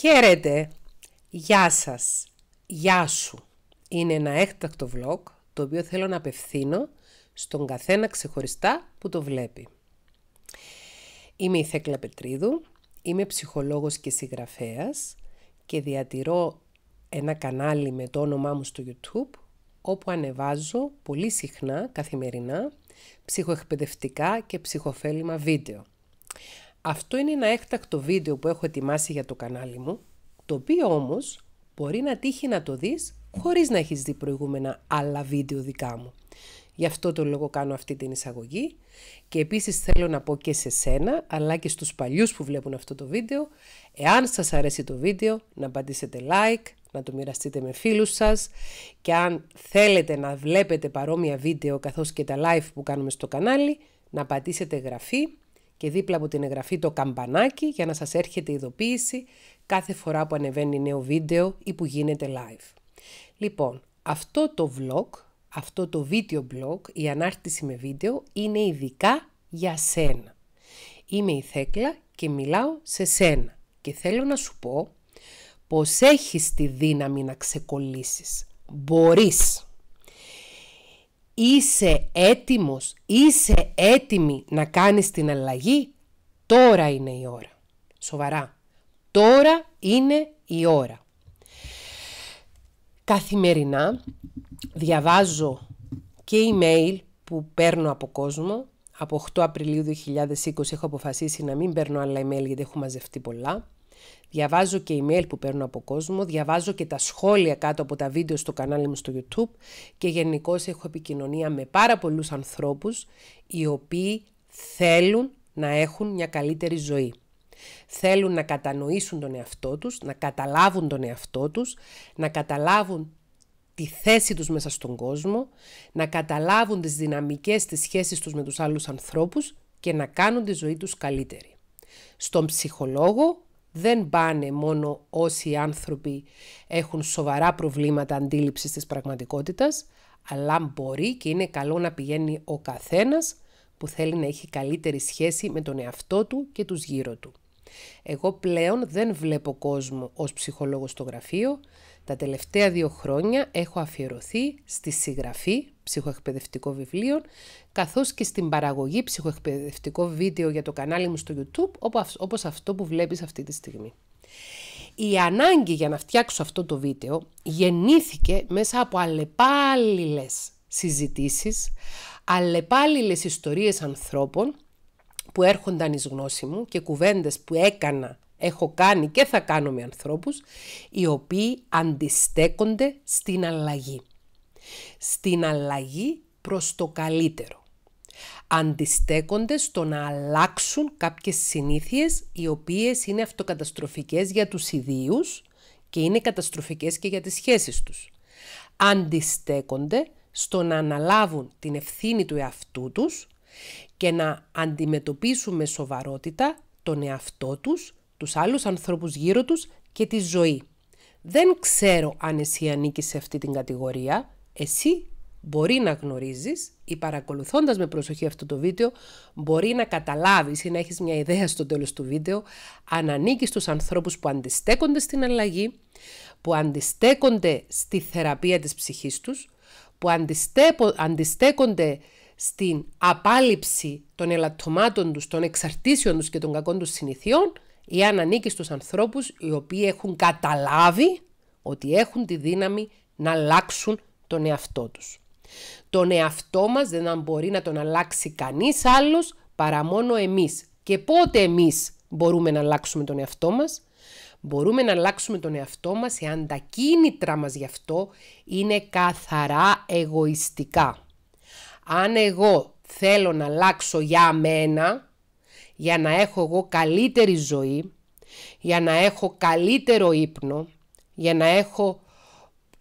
Χαίρετε! Γεια σας! Γεια σου! Είναι ένα έκτακτο vlog το οποίο θέλω να απευθύνω στον καθένα ξεχωριστά που το βλέπει. Είμαι η Θέκλα Πετρίδου, είμαι ψυχολόγος και συγγραφέας και διατηρώ ένα κανάλι με το όνομά μου στο YouTube όπου ανεβάζω πολύ συχνά, καθημερινά, ψυχοεκπαιδευτικά και ψυχοφέλημα βίντεο. Αυτό είναι ένα έκτακτο βίντεο που έχω ετοιμάσει για το κανάλι μου, το οποίο όμως μπορεί να τύχει να το δεις χωρίς να έχεις δει προηγούμενα άλλα βίντεο δικά μου. Γι' αυτό το λόγο κάνω αυτή την εισαγωγή και επίσης θέλω να πω και σε σένα αλλά και στους παλιούς που βλέπουν αυτό το βίντεο εάν σας αρέσει το βίντεο να πατήσετε like, να το μοιραστείτε με φίλους σας και αν θέλετε να βλέπετε παρόμοια βίντεο καθώς και τα live που κάνουμε στο κανάλι να πατήσετε γραφή και δίπλα από την εγγραφή το καμπανάκι για να σας έρχεται ειδοποίηση κάθε φορά που ανεβαίνει νέο βίντεο ή που γίνεται live. Λοιπόν, αυτό το vlog, αυτό το βίντεο blog, η ανάρτηση με βίντεο, είναι ειδικά για σένα. Είμαι η Θέκλα και μιλάω σε σένα και θέλω να σου πω πως έχεις τη δύναμη να ξεκολλήσεις. Μπορείς. Είσαι έτοιμος, είσαι έτοιμη να κάνεις την αλλαγή. Τώρα είναι η ώρα. Σοβαρά. Τώρα είναι η ώρα. Καθημερινά διαβάζω και email που παίρνω από κόσμο. Από 8 Απριλίου 2020 έχω αποφασίσει να μην παίρνω άλλα email γιατί έχω μαζευτεί πολλά. Διαβάζω και email που παίρνω από κόσμο, διαβάζω και τα σχόλια κάτω από τα βίντεο στο κανάλι μου στο YouTube και γενικώ έχω επικοινωνία με πάρα πολλούς ανθρώπους οι οποίοι θέλουν να έχουν μια καλύτερη ζωή. Θέλουν να κατανοήσουν τον εαυτό τους, να καταλάβουν τον εαυτό τους, να καταλάβουν τη θέση τους μέσα στον κόσμο, να καταλάβουν τις δυναμικές της σχέσης τους με τους άλλους ανθρώπους και να κάνουν τη ζωή τους καλύτερη. Στον ψυχολόγο δεν πάνε μόνο όσοι άνθρωποι έχουν σοβαρά προβλήματα αντίληψης της πραγματικότητας, αλλά μπορεί και είναι καλό να πηγαίνει ο καθένας που θέλει να έχει καλύτερη σχέση με τον εαυτό του και τους γύρω του. Εγώ πλέον δεν βλέπω κόσμο ως ψυχολόγος στο γραφείο, τα τελευταία δύο χρόνια έχω αφιερωθεί στη συγγραφή ψυχοεκπαιδευτικών βιβλίων, καθώς και στην παραγωγή ψυχοεκπαιδευτικών βίντεο για το κανάλι μου στο YouTube, όπως αυτό που βλέπεις αυτή τη στιγμή. Η ανάγκη για να φτιάξω αυτό το βίντεο γεννήθηκε μέσα από αλλεπάλληλες συζητήσεις, αλλεπάλληλες ιστορίες ανθρώπων που έρχονταν εις γνώση μου και κουβέντες που έκανα έχω κάνει και θα κάνω με ανθρώπους οι οποίοι αντιστέκονται στην αλλαγή. Στην αλλαγή προς το καλύτερο. Αντιστέκονται στο να αλλάξουν κάποιες συνήθειες οι οποίες είναι αυτοκαταστροφικές για τους ιδίους και είναι καταστροφικές και για τις σχέσεις τους. Αντιστέκονται στο να αναλάβουν την ευθύνη του εαυτού τους και να αντιμετωπίσουν με σοβαρότητα τον εαυτό τους τους άλλους ανθρώπους γύρω τους και τη ζωή. Δεν ξέρω αν εσύ ανήκεις σε αυτή την κατηγορία. Εσύ μπορεί να γνωρίζεις ή παρακολουθώντας με προσοχή αυτό το βίντεο μπορεί να καταλάβεις ή να έχεις μια ιδέα στο τέλος του βίντεο αν ανήκεις στους ανθρώπους που αντιστέκονται στην αλλαγή, που αντιστέκονται στη θεραπεία της ψυχής τους, που αντιστέπο, αντιστέκονται στην απάλληψη των ελαττωμάτων τους, των εξαρτήσεων τους και των κακών τους συνηθιών η αν ανήκει στους ανθρώπους οι οποίοι έχουν καταλάβει ότι έχουν τη δύναμη να αλλάξουν τον εαυτό τους. Τον εαυτό μας δεν μπορεί να τον αλλάξει κανείς άλλος παρά μόνο εμείς. Και πότε εμείς μπορούμε να αλλάξουμε τον εαυτό μας. Μπορούμε να αλλάξουμε τον εαυτό μας εάν τα κίνητρα μας γι' αυτό είναι καθαρά εγωιστικά. Αν εγώ θέλω να αλλάξω για μένα, για να έχω εγώ καλύτερη ζωή, για να έχω καλύτερο ύπνο, για να έχω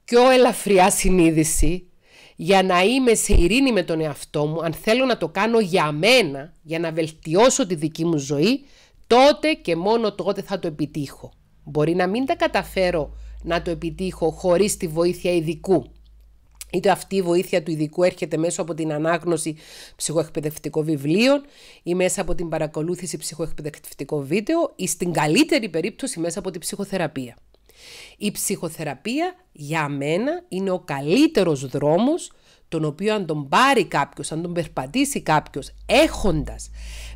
πιο ελαφριά συνείδηση, για να είμαι σε ειρήνη με τον εαυτό μου, αν θέλω να το κάνω για μένα, για να βελτιώσω τη δική μου ζωή, τότε και μόνο τότε θα το επιτύχω. Μπορεί να μην τα καταφέρω να το επιτύχω χωρίς τη βοήθεια ειδικού, Είτε αυτή η βοήθεια του ειδικού έρχεται μέσα από την ανάγνωση ψυχοεκπαιδευτικών βιβλίων ή μέσα από την παρακολούθηση ψυχοεκπαιδευτικών βίντεο ή στην καλύτερη περίπτωση μέσα από την ψυχοθεραπεία. Η ψυχοθεραπεία για μένα είναι ο καλύτερος δρόμος τον οποίο αν τον πάρει κάποιος, αν τον περπατήσει κάποιος έχοντας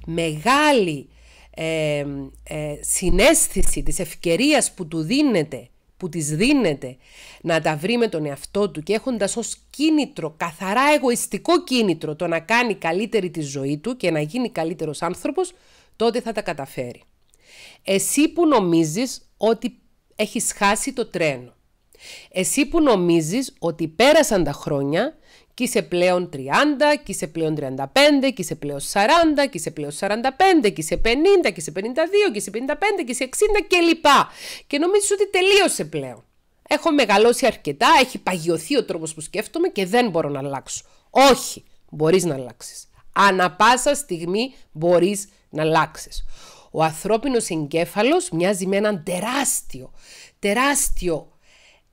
μεγάλη ε, ε, συνέστηση της ευκαιρίας που του δίνεται που της δίνεται να τα βρει με τον εαυτό του και έχοντας ως κίνητρο, καθαρά εγωιστικό κίνητρο το να κάνει καλύτερη τη ζωή του και να γίνει καλύτερος άνθρωπος, τότε θα τα καταφέρει. Εσύ που νομίζεις ότι έχεις χάσει το τρένο. Εσύ που νομίζεις ότι πέρασαν τα χρόνια και είσαι πλέον 30, και είσαι πλέον 35, και είσαι πλέον 40, και είσαι πλέον 45, και είσαι 50, και είσαι 52, και είσαι 55, και είσαι 60 κλπ. Και νομίζω ότι τελείωσε πλέον. Έχω μεγαλώσει αρκετά, έχει παγιωθεί ο τρόπος που σκέφτομαι και δεν μπορώ να αλλάξω. Όχι, μπορείς να αλλάξεις. Ανα πάσα στιγμή μπορείς να αλλάξεις. Ο ανθρώπινος εγκέφαλος μοιάζει με έναν τεράστιο, τεράστιο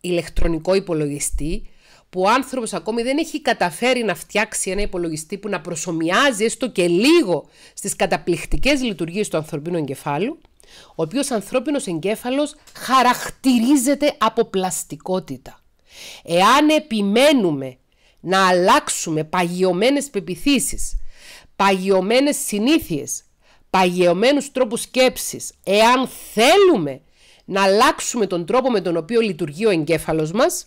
ηλεκτρονικό υπολογιστή που ο άνθρωπος ακόμη δεν έχει καταφέρει να φτιάξει ένα υπολογιστή που να προσωμιάζει έστω και λίγο στις καταπληκτικές λειτουργίες του ανθρωπίνου εγκεφάλου, ο οποίος ανθρώπινος εγκέφαλος χαρακτηρίζεται από πλαστικότητα. Εάν επιμένουμε να αλλάξουμε παγιωμένες πεπιθήσεις, παγιωμένες συνήθειες, παγιωμένους τρόπους σκέψης, εάν θέλουμε να αλλάξουμε τον τρόπο με τον οποίο λειτουργεί ο εγκέφαλος μας,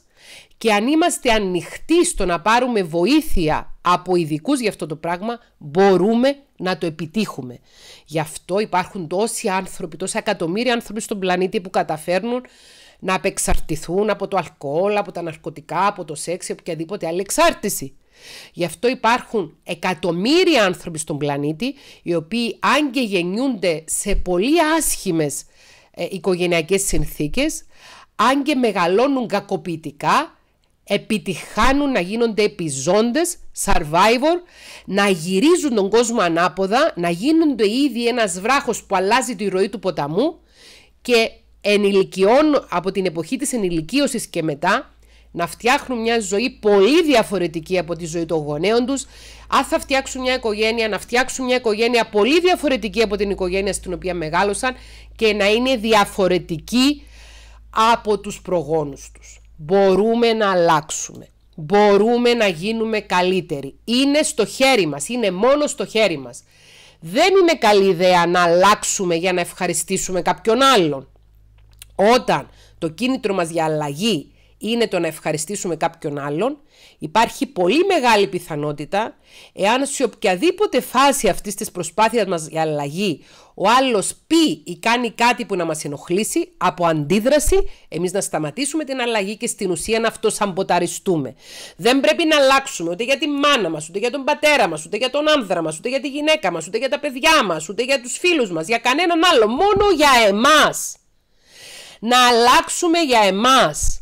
και αν είμαστε ανοιχτοί στο να πάρουμε βοήθεια από ειδικούς για αυτό το πράγμα, μπορούμε να το επιτύχουμε. Γι' αυτό υπάρχουν τόσοι άνθρωποι, τόσα εκατομμύρια άνθρωποι στον πλανήτη που καταφέρνουν να απεξαρτηθούν από το αλκοόλ, από τα ναρκωτικά, από το σεξ, από οποιαδήποτε άλλη εξάρτηση. Γι' αυτό υπάρχουν εκατομμύρια άνθρωποι στον πλανήτη, οι οποίοι αν και γεννιούνται σε πολύ άσχημες ε, οικογενειακές συνθήκες, αν και μεγαλώνουν κακοποιητικά, επιτυχάνουν να γίνονται επιζώντες, survivor, να γυρίζουν τον κόσμο ανάποδα, να γίνονται ήδη ένας βράχος που αλλάζει τη ροή του ποταμού και ενηλικιών, από την εποχή της ενηλικίωσης και μετά, να φτιάχνουν μια ζωή πολύ διαφορετική από τη ζωή των γονέων τους, αν θα φτιάξουν μια οικογένεια, να φτιάξουν μια οικογένεια πολύ διαφορετική από την οικογένεια στην οποία μεγάλωσαν και να είναι διαφορετική από τους προγόνους τους. Μπορούμε να αλλάξουμε. Μπορούμε να γίνουμε καλύτεροι. Είναι στο χέρι μας, είναι μόνο στο χέρι μας. Δεν είναι καλή ιδέα να αλλάξουμε για να ευχαριστήσουμε κάποιον άλλον. Όταν το κίνητρο μας για αλλαγή είναι το να ευχαριστήσουμε κάποιον άλλον, Υπάρχει πολύ μεγάλη πιθανότητα, εάν σε οποιαδήποτε φάση αυτής της προσπάθειας μας για αλλαγή, ο άλλος πει ή κάνει κάτι που να μας ενοχλήσει, από αντίδραση, εμείς να σταματήσουμε την αλλαγή και στην ουσία να αυτοσαμποταριστούμε. Δεν πρέπει να αλλάξουμε ούτε για τη μάνα μας, ούτε για τον πατέρα μας, ούτε για τον άνδρα μας, ούτε για τη γυναίκα μας, ούτε για τα παιδιά μας, ούτε για τους φίλους μας, για κανέναν άλλο. Μόνο για εμάς. Να αλλάξουμε για εμάς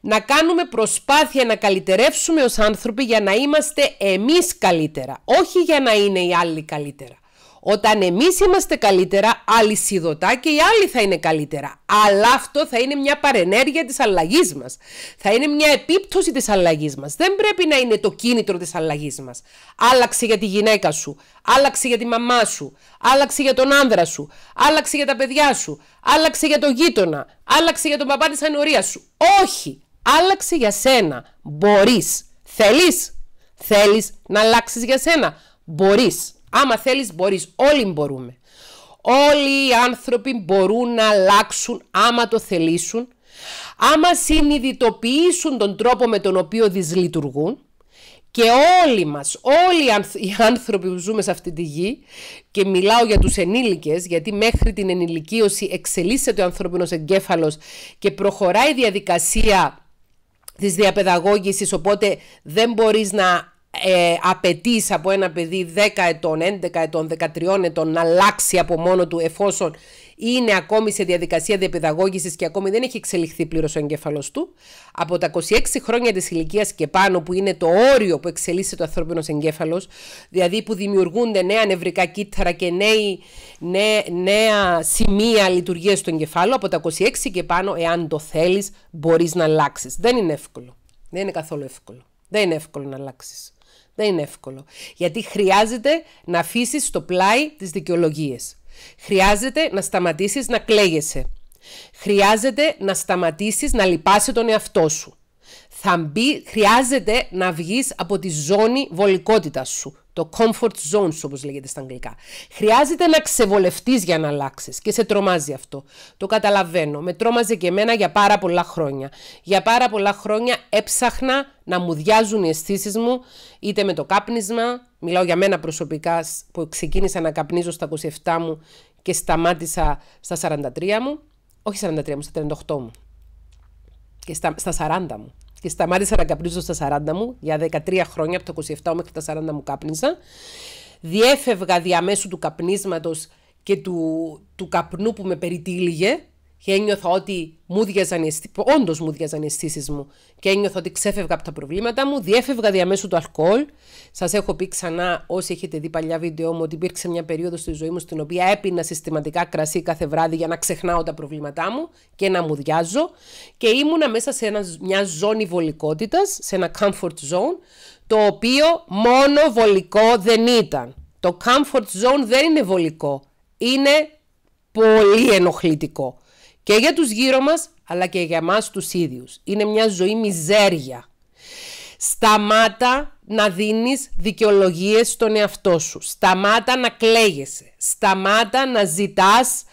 να κάνουμε προσπάθεια να καλυτερεύσουμε ως άνθρωποι για να είμαστε εμείς καλύτερα, όχι για να είναι οι άλλοι καλύτερα. Όταν εμείς είμαστε καλύτερα, αλυσιδωτά και οι άλλοι θα είναι καλύτερα. Αλλά αυτό θα είναι μια παρενέργεια της αλλαγής μας. Θα είναι μια επίπτωση της αλλαγής μας. Δεν πρέπει να είναι το κίνητρο της αλλαγής μας. Άλλαξε για τη γυναίκα σου. Άλλαξε για τη μαμά σου. Άλλαξε για τον άνδρα σου. Άλλαξε για τα παιδιά σου. Άλλαξε για τον γείτονα. Άλλαξε για τον παπά της ανορίας σου. Όχι άλλαξε για σένα. Μπορείς. Θέλεις. Θέλεις να αλλάξεις για σένα. Μπορείς. Άμα θέλεις μπορείς. Όλοι μπορούμε. Όλοι οι άνθρωποι μπορούν να αλλάξουν άμα το θελήσουν, άμα συνειδητοποιήσουν τον τρόπο με τον οποίο δυσλειτουργούν και όλοι μας, όλοι οι άνθρωποι που ζούμε σε αυτή τη γη και μιλάω για τους ενήλικες γιατί μέχρι την ενηλικίωση εξελίσσεται ο ανθρώπινος εγκέφαλος και προχωράει η διαδικασία της διαπαιδαγώγησης, οπότε δεν μπορείς να ε, απαιτείς από ένα παιδί 10 ετών, 11 ετών, 13 ετών να αλλάξει από μόνο του εφόσον είναι ακόμη σε διαδικασία διαπαιδαγώγησης και ακόμη δεν έχει εξελιχθεί πλήρως ο εγκέφαλος του. Από τα 26 χρόνια της ηλικίας και πάνω που είναι το όριο που εξελίσσεται ο ανθρώπινος εγκέφαλος, δηλαδή που δημιουργούνται νέα νευρικά κύτταρα και νέοι, νέα, νέα σημεία λειτουργίας του εγκεφάλου, από τα 26 και πάνω, εάν το θέλεις, μπορείς να αλλάξεις. Δεν είναι εύκολο. Δεν είναι καθόλου εύκολο. Δεν είναι εύκολο να αλλάξεις. Δεν είναι εύκολο. Γιατί χρειάζεται να αφήσεις στο πλάι τις δικαιολογίες. Χρειάζεται να σταματήσεις να κλαίγεσαι. Χρειάζεται να σταματήσεις να λυπάσαι τον εαυτό σου. Θα χρειάζεται να βγεις από τη ζώνη βολικότητας σου. Το comfort zone, όπως λέγεται στα αγγλικά. Χρειάζεται να ξεβολευτείς για να αλλάξεις και σε τρομάζει αυτό. Το καταλαβαίνω. Με τρόμαζε και εμένα για πάρα πολλά χρόνια. Για πάρα πολλά χρόνια έψαχνα να μου διάζουν οι αισθήσεις μου, είτε με το κάπνισμα. Μιλάω για μένα προσωπικά, που ξεκίνησα να καπνίζω στα 27 μου και σταμάτησα στα 43 μου. Όχι 43 μου, στα 38 μου. Και στα, στα 40 μου και σταμάτησα να καπνίζω στα 40 μου, για 13 χρόνια, από το 27 μέχρι τα 40 μου κάπνιζα. Διέφευγα διαμέσου του καπνίσματος και του, του καπνού που με περιτύλιγε, και ένιωθα ότι μου διαζανιστή, όντως μου διαζαν μου και ένιωθα ότι ξέφευγα από τα προβλήματα μου, διέφευγα διαμέσου του αλκοόλ. Σας έχω πει ξανά, όσοι έχετε δει παλιά βίντεο μου, ότι υπήρξε μια περίοδος στη ζωή μου στην οποία έπινα συστηματικά κρασί κάθε βράδυ για να ξεχνάω τα προβλήματά μου και να μου διάζω. Και ήμουνα μέσα σε μια ζώνη βολικότητας, σε ένα comfort zone, το οποίο μόνο βολικό δεν ήταν. Το comfort zone δεν είναι βολικό. Είναι πολύ ενοχλητικό και για τους γύρω μας αλλά και για μας τους ίδιους. Είναι μια ζωή μιζέρια. Σταμάτα να δίνεις δικαιολογίες στον εαυτό σου. Σταμάτα να κλαίγεσαι. Σταμάτα να ζητάς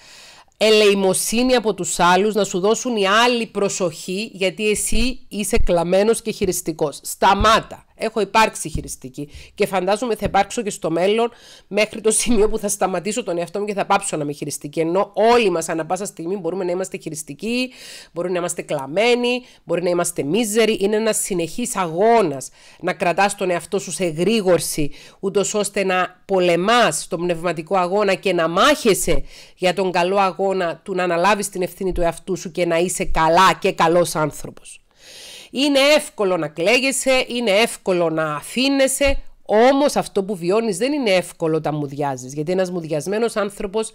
ελεημοσύνη από τους άλλους, να σου δώσουν η άλλη προσοχή γιατί εσύ είσαι κλαμμένος και χειριστικός. Σταμάτα. Έχω υπάρξει χειριστική και φαντάζομαι θα υπάρξω και στο μέλλον μέχρι το σημείο που θα σταματήσω τον εαυτό μου και θα πάψω να είμαι χειριστική. Ενώ όλοι μας, ανά πάσα στιγμή, μπορούμε να είμαστε χειριστικοί, μπορούμε να είμαστε κλαμμένοι, μπορεί να είμαστε μίζεροι. Είναι ένας συνεχής αγώνας να κρατάς τον εαυτό σου σε γρήγορση, ούτως ώστε να πολεμάς τον πνευματικό αγώνα και να μάχεσαι για τον καλό αγώνα του να αναλάβεις την ευθύνη του εαυτού σου και να είσαι καλά και καλός άνθρωπος. Είναι εύκολο να κλαίγεσαι, είναι εύκολο να αφήνεσαι, όμως αυτό που βιώνεις δεν είναι εύκολο όταν μουδιάζεις. Γιατί ένας μουδιασμένος άνθρωπος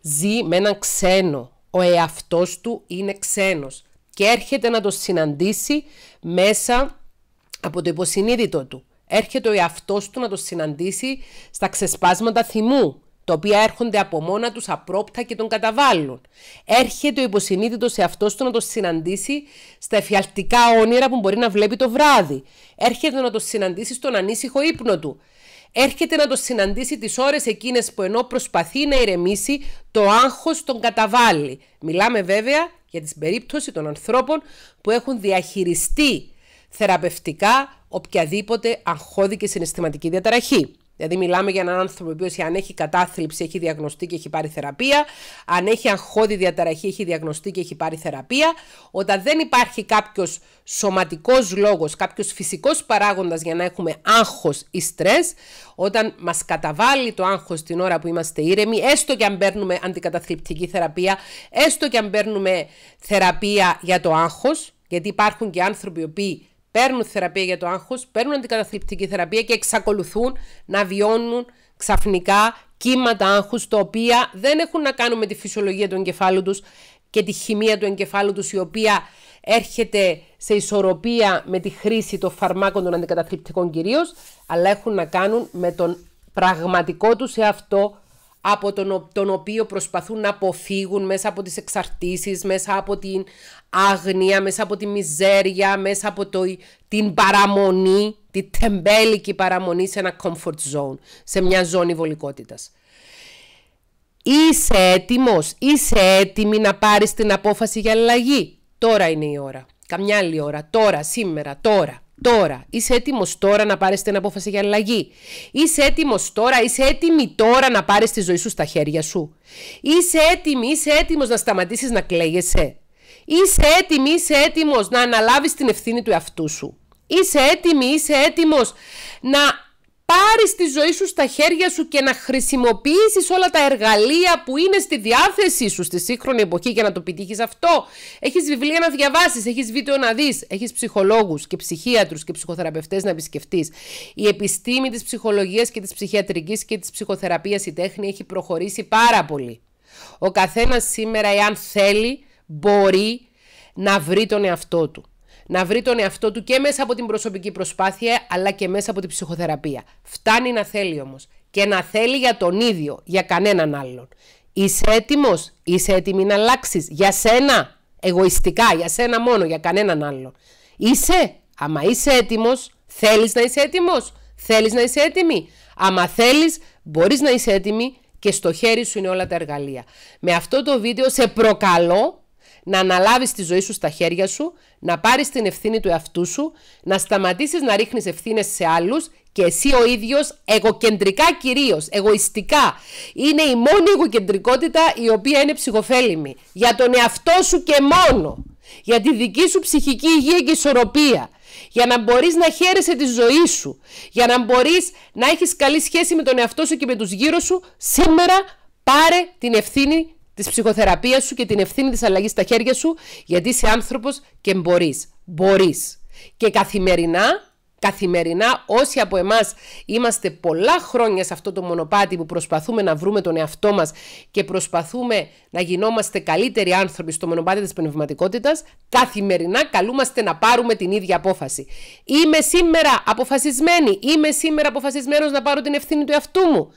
ζει με έναν ξένο. Ο εαυτός του είναι ξένος και έρχεται να το συναντήσει μέσα από το υποσυνείδητο του. Έρχεται ο εαυτός του να το συναντήσει στα ξεσπάσματα θυμού, τα οποία έρχονται από μόνα τους απρόπτα και τον καταβάλουν. Έρχεται ο υποσυνείδητος σε αυτός του να το συναντήσει στα εφιαλτικά όνειρα που μπορεί να βλέπει το βράδυ. Έρχεται να το συναντήσει στον ανήσυχο ύπνο του. Έρχεται να το συναντήσει τις ώρες εκείνες που ενώ προσπαθεί να ηρεμήσει, το άγχος τον καταβάλει. Μιλάμε βέβαια για την περίπτωση των ανθρώπων που έχουν διαχειριστεί θεραπευτικά οποιαδήποτε αγχώδη και συναισθηματική διαταραχή. Δηλαδή, μιλάμε για έναν άνθρωπο που οποίος αν έχει κατάθλιψη έχει διαγνωστεί και έχει πάρει θεραπεία, αν έχει αγχώδη διαταραχή έχει διαγνωστεί και έχει πάρει θεραπεία. Όταν δεν υπάρχει κάποιος σωματικός λόγος, κάποιος φυσικός παράγοντας για να έχουμε άγχος ή στρες, όταν μας καταβάλει το άγχος την ώρα που είμαστε ήρεμοι, έστω και αν παίρνουμε αντικαταθλιπτική θεραπεία, έστω και αν παίρνουμε θεραπεία για το άγχος, γιατί υπάρχουν και άνθρωποι οι οποίοι παίρνουν θεραπεία για το άγχος, παίρνουν αντικαταθλιπτική θεραπεία και εξακολουθούν να βιώνουν ξαφνικά κύματα άγχους, τα οποία δεν έχουν να κάνουν με τη φυσιολογία του εγκεφάλου τους και τη χημεία του εγκεφάλου τους, η οποία έρχεται σε ισορροπία με τη χρήση των φαρμάκων των αντικαταθλιπτικών κυρίως, αλλά έχουν να κάνουν με τον πραγματικό τους εαυτό από τον, τον οποίο προσπαθούν να αποφύγουν μέσα από τις εξαρτήσεις, μέσα από την άγνοια, μέσα από τη μιζέρια, μέσα από το, την παραμονή, τη τεμπέλικη παραμονή σε ένα comfort zone, σε μια ζώνη βολικότητας. Είσαι έτοιμος, είσαι έτοιμη να πάρεις την απόφαση για αλλαγή. Τώρα είναι η ώρα. Καμιά άλλη ώρα. Τώρα, σήμερα, τώρα τώρα. Είσαι έτοιμος τώρα να πάρεις την απόφαση για αλλαγή. Είσαι έτοιμος τώρα, είσαι έτοιμη τώρα να πάρεις τη ζωή σου στα χέρια σου. Είσαι έτοιμη, είσαι έτοιμος να σταματήσεις να κλαίγεσαι. Είσαι έτοιμη, είσαι έτοιμος να αναλάβεις την ευθύνη του εαυτού σου. Είσαι έτοιμη, είσαι έτοιμος να πάρεις τη ζωή σου στα χέρια σου και να χρησιμοποιήσεις όλα τα εργαλεία που είναι στη διάθεσή σου στη σύγχρονη εποχή για να το πετύχεις αυτό. Έχεις βιβλία να διαβάσεις, έχεις βίντεο να δεις, έχεις ψυχολόγους και ψυχίατρους και ψυχοθεραπευτές να επισκεφτείς. Η επιστήμη της ψυχολογίας και της ψυχιατρικής και της ψυχοθεραπείας η τέχνη έχει προχωρήσει πάρα πολύ. Ο καθένας σήμερα εάν θέλει μπορεί να βρει τον εαυτό του να βρει τον εαυτό του και μέσα από την προσωπική προσπάθεια αλλά και μέσα από την ψυχοθεραπεία. Φτάνει να θέλει όμως και να θέλει για τον ίδιο, για κανέναν άλλον. Είσαι έτοιμος, είσαι έτοιμη να αλλάξεις για σένα, εγωιστικά, για σένα μόνο, για κανέναν άλλον. Είσαι, άμα είσαι έτοιμος, θέλεις να είσαι έτοιμος, θέλεις να είσαι έτοιμη. Άμα θέλεις, μπορείς να είσαι έτοιμη και στο χέρι σου είναι όλα τα εργαλεία. Με αυτό το βίντεο σε προκαλώ να αναλάβεις τη ζωή σου στα χέρια σου, να πάρεις την ευθύνη του εαυτού σου, να σταματήσεις να ρίχνεις ευθύνες σε άλλους και εσύ ο ίδιος εγωκεντρικά κυρίως, εγωιστικά. Είναι η μόνη εγωκεντρικότητα η οποία είναι ψυχοφέλιμη. Για τον εαυτό σου και μόνο. Για τη δική σου ψυχική υγεία και ισορροπία. Για να μπορείς να χαίρεσαι τη ζωή σου. Για να μπορείς να έχεις καλή σχέση με τον εαυτό σου και με τους γύρω σου. Σήμερα πάρε την ευθύνη της ψυχοθεραπείας σου και την ευθύνη της αλλαγής στα χέρια σου, γιατί είσαι άνθρωπος και μπορείς. Μπορείς. Και καθημερινά καθημερινά όσοι από εμάς είμαστε πολλά χρόνια σε αυτό το μονοπάτι που προσπαθούμε να βρούμε τον εαυτό μας και προσπαθούμε να γινόμαστε καλύτεροι άνθρωποι στο μονοπάτι της πνευματικότητας, καθημερινά καλούμαστε να πάρουμε την ίδια απόφαση. Είμαι σήμερα αποφασισμένη, είμαι σήμερα αποφασισμένος να πάρω την ευθύνη του εαυτού μου.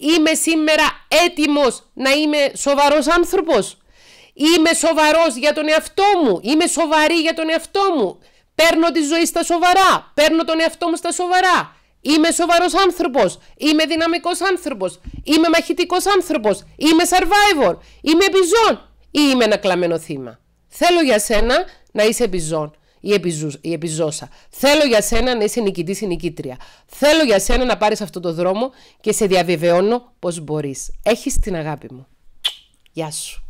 Είμαι σήμερα έτοιμος να είμαι σοβαρός άνθρωπος. Είμαι σοβαρός για τον εαυτό μου. Είμαι σοβαρή για τον εαυτό μου. Παίρνω τη ζωή στα σοβαρά. Παίρνω τον εαυτό μου στα σοβαρά. Είμαι σοβαρός άνθρωπος. Είμαι δυναμικός άνθρωπος. Είμαι μαχητικός άνθρωπος. Είμαι survivor. Είμαι επιζών. Ή είμαι ένα κλαμμένο θύμα. Θέλω για σένα να είσαι επιζών η, επιζού, η επιζώσα. Θέλω για σένα να είσαι νικητής ή νικήτρια. Θέλω για σένα να πάρεις αυτό τον δρόμο και σε διαβεβαιώνω πως μπορείς. Έχεις την αγάπη μου. Γεια σου.